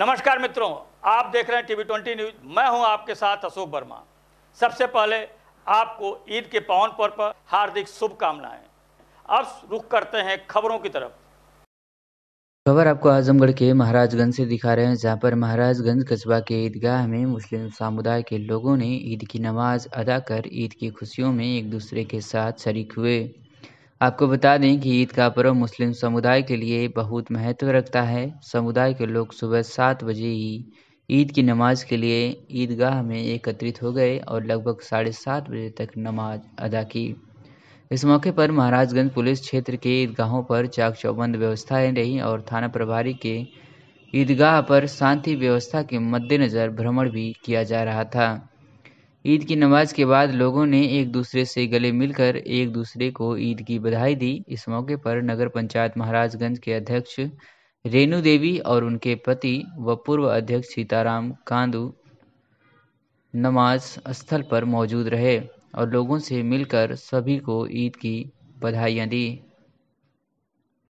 नमस्कार मित्रों आप देख रहे हैं टीवी ट्वेंटी न्यूज मैं हूं आपके साथ अशोक वर्मा सबसे पहले आपको ईद के पावन पर्व पर हार्दिक शुभकामनाएं अब रुख करते हैं खबरों की तरफ खबर आपको आजमगढ़ के महाराजगंज से दिखा रहे हैं जहां पर महाराजगंज कस्बा के ईदगाह में मुस्लिम समुदाय के लोगों ने ईद की नमाज अदा कर ईद की खुशियों में एक दूसरे के साथ शरीक हुए आपको बता दें कि ईद का पर्व मुस्लिम समुदाय के लिए बहुत महत्व रखता है समुदाय के लोग सुबह सात बजे ही ईद की नमाज के लिए ईदगाह में एकत्रित हो गए और लगभग साढ़े सात बजे तक नमाज अदा की इस मौके पर महाराजगंज पुलिस क्षेत्र के ईदगाहों पर चाक चौबंद व्यवस्थाएं रही और थाना प्रभारी के ईदगाह पर शांति व्यवस्था के मद्देनज़र भ्रमण भी किया जा रहा था ईद की नमाज के बाद लोगों ने एक दूसरे से गले मिलकर एक दूसरे को ईद की बधाई दी इस मौके पर नगर पंचायत महाराजगंज के अध्यक्ष रेणु देवी और उनके पति व पूर्व अध्यक्ष सीताराम कांदू नमाज स्थल पर मौजूद रहे और लोगों से मिलकर सभी को ईद की बधाइयाँ दी